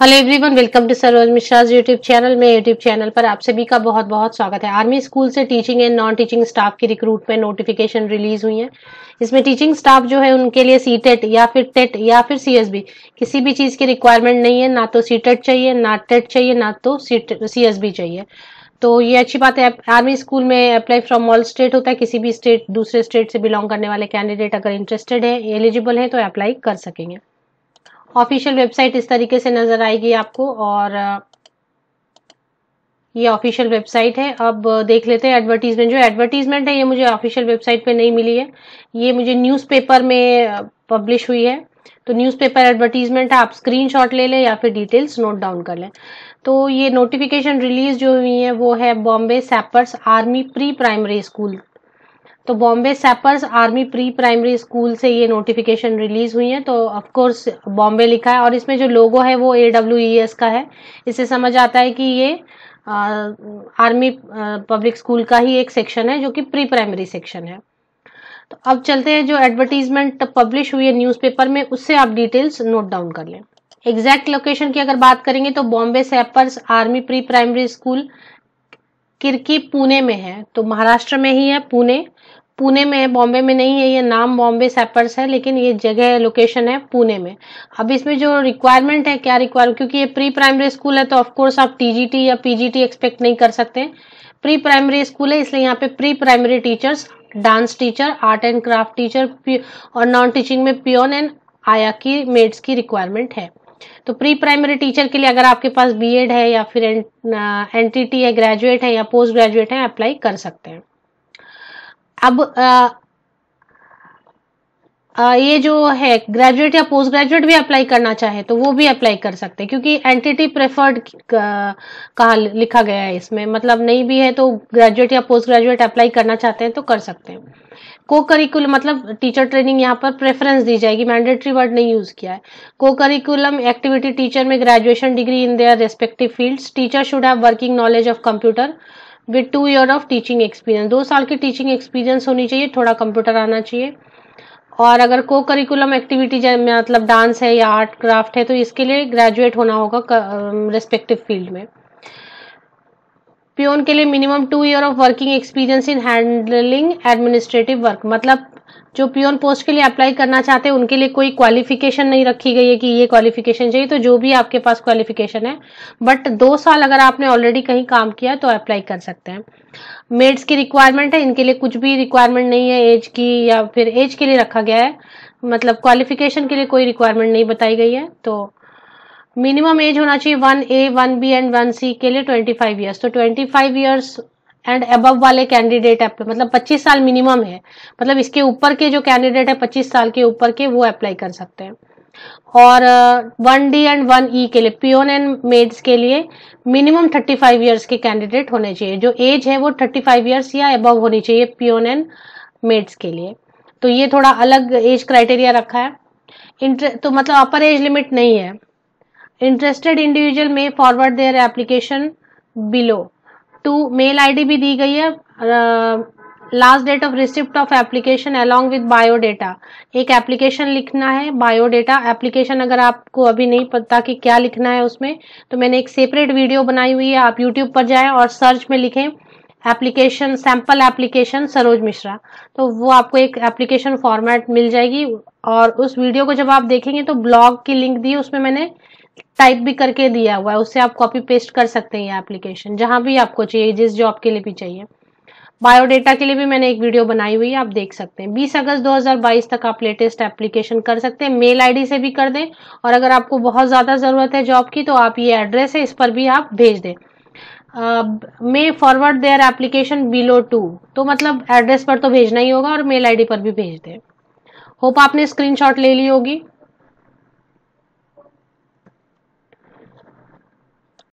hello everyone welcome to Saroj Mishra YouTube channel में YouTube channel पर आप सभी का बहुत बहुत स्वागत है आर्मी स्कूल से teaching and non teaching staff की रिक्रूटमेंट नोटिफिकेशन रिलीज हुई है इसमें टीचिंग स्टाफ जो है उनके लिए सी टेट e या फिर टेट e या फिर सीएसबी किसी भी चीज़ की रिक्वायरमेंट नहीं है ना तो सी टेट e चाहिए ना टेट चाहिए ना तो सी चाहिए तो ये अच्छी बात है आर्मी स्कूल में अप्लाई फ्रॉम ऑल स्टेट होता है किसी भी स्टेट दूसरे स्टेट से बिलोंग करने वाले कैंडिडेट अगर इंटरेस्टेड है एलिजिबल है तो अप्लाई कर सकेंगे ऑफिशियल वेबसाइट इस तरीके से नज़र आएगी आपको और ये ऑफिशियल वेबसाइट है अब देख लेते हैं एडवर्टीजमेंट जो एडवर्टीजमेंट है ये मुझे ऑफिशियल वेबसाइट पे नहीं मिली है ये मुझे न्यूज़पेपर में पब्लिश हुई है तो न्यूज़पेपर एडवर्टीजमेंट है आप स्क्रीनशॉट ले लें या फिर डिटेल्स नोट डाउन कर लें तो ये नोटिफिकेशन रिलीज जो हुई है वो है Bombay Sappers army pre primary school तो Bombay Sappers army pre primary school से ये नोटिफिकेशन रिलीज हुई है तो ऑफकोर्स बॉम्बे लिखा है और इसमें जो लोगो है वो ए डब्ल्यू ई एस का है इससे समझ आता है कि ये आ, आर्मी पब्लिक स्कूल का ही एक सेक्शन है जो कि प्री प्राइमरी सेक्शन है तो अब चलते हैं जो एडवर्टीजमेंट पब्लिश हुई है न्यूज़पेपर में उससे आप डिटेल्स नोट डाउन कर लें एग्जैक्ट लोकेशन की अगर बात करेंगे तो Bombay Sappers army pre primary school Kirkee Pune में है तो महाराष्ट्र में ही है पुणे पुणे में बॉम्बे में नहीं है ये नाम बॉम्बे सेपर्स है लेकिन ये जगह लोकेशन है पुणे में अब इसमें जो रिक्वायरमेंट है क्या रिक्वायरमेंट क्योंकि ये प्री प्राइमरी स्कूल है तो ऑफकोर्स आप टीजीटी या पीजीटी एक्सपेक्ट नहीं कर सकते प्री प्राइमरी स्कूल है इसलिए यहाँ पे pre primary teachers dance teacher art and craft teacher और नॉन टीचिंग में प्योन एंड आया की मेड्स की रिक्वायरमेंट है तो प्री प्राइमरी टीचर के लिए अगर आपके पास बीएड है या फिर एन है ग्रेजुएट है या पोस्ट ग्रेजुएट है अप्लाई कर सकते हैं अब आ, आ, ये जो है ग्रेजुएट या पोस्ट ग्रेजुएट भी अप्लाई करना चाहे तो वो भी अप्लाई कर सकते हैं क्योंकि एंटिटी प्रेफर्ड कहा लिखा गया है इसमें मतलब नहीं भी है तो ग्रेजुएट या पोस्ट ग्रेजुएट अप्लाई करना चाहते हैं तो कर सकते हैं को करिकुलम मतलब टीचर ट्रेनिंग यहाँ पर प्रेफरेंस दी जाएगी मैंडेटरी वर्ड नहीं यूज किया है को करिकुलम एक्टिविटी टीचर में graduation degree in their respective fields teacher should have working knowledge of computer with two year of teaching experience दो साल की टीचिंग एक्सपीरियंस होनी चाहिए थोड़ा कंप्यूटर आना चाहिए और अगर को करिकुलम एक्टिविटी मतलब डांस है या आर्ट क्राफ्ट है तो इसके लिए ग्रेजुएट होना होगा रेस्पेक्टिव फील्ड में प्योन के लिए minimum two year of working experience in handling administrative work मतलब जो प्योन पोस्ट के लिए अप्लाई करना चाहते हैं उनके लिए कोई क्वालिफिकेशन नहीं रखी गई है कि ये क्वालिफिकेशन चाहिए तो जो भी आपके पास क्वालिफिकेशन है बट दो साल अगर आपने ऑलरेडी कहीं काम किया तो अप्लाई कर सकते हैं मेड्स की रिक्वायरमेंट है इनके लिए कुछ भी रिक्वायरमेंट नहीं है एज की या फिर एज के लिए रखा गया है मतलब क्वालिफिकेशन के लिए कोई रिक्वायरमेंट नहीं बताई गई है तो मिनिमम एज होना चाहिए one A one B and one C के लिए ट्वेंटी फाइव ईयर्स तो ट्वेंटी फाइव ईयर्स एंड अब वाले कैंडिडेट अप्लाई मतलब 25 साल मिनिमम है मतलब इसके ऊपर के जो कैंडिडेट है 25 साल के ऊपर के वो अप्लाई कर सकते हैं और one D and one E के लिए पियोन एंड मेड्स के लिए मिनिमम 35 फाइव ईयर्स के कैंडिडेट होने चाहिए जो एज है वो 35 फाइव ईयर्स या एबव होनी चाहिए पियोन एंड मेड्स के लिए तो ये थोड़ा अलग एज क्राइटेरिया रखा है इंटर तो मतलब अपर एज लिमिट नहीं है interested individual may forward their application below to mail ID भी दी गई है last date of receipt of application along with biodata एक एप्लीकेशन लिखना है बायोडेटा एप्लीकेशन अगर आपको अभी नहीं पता कि क्या लिखना है उसमें तो मैंने एक सेपरेट वीडियो बनाई हुई है आप यूट्यूब पर जाएं और सर्च में लिखें application sample application Saroj Mishra तो वो आपको एक एप्लीकेशन फॉर्मेट मिल जाएगी और उस वीडियो को जब आप देखेंगे तो ब्लॉग की लिंक दी उसमें मैंने टाइप भी करके दिया हुआ है उससे आप कॉपी पेस्ट कर सकते हैं ये एप्लीकेशन जहाँ भी आपको चाहिए जिस जॉब के लिए भी चाहिए बायोडेटा के लिए भी मैंने एक वीडियो बनाई हुई है आप देख सकते हैं 20 अगस्त 2022 तक आप लेटेस्ट एप्लीकेशन कर सकते हैं मेल आईडी से भी कर दें और अगर आपको बहुत ज़्यादा ज़रूरत है जॉब की तो आप ये एड्रेस है इस पर भी आप भेज दें may forward their application below to तो मतलब एड्रेस पर तो भेजना ही होगा और मेल आई पर भी भेज दें होप आपने स्क्रीन ले ली होगी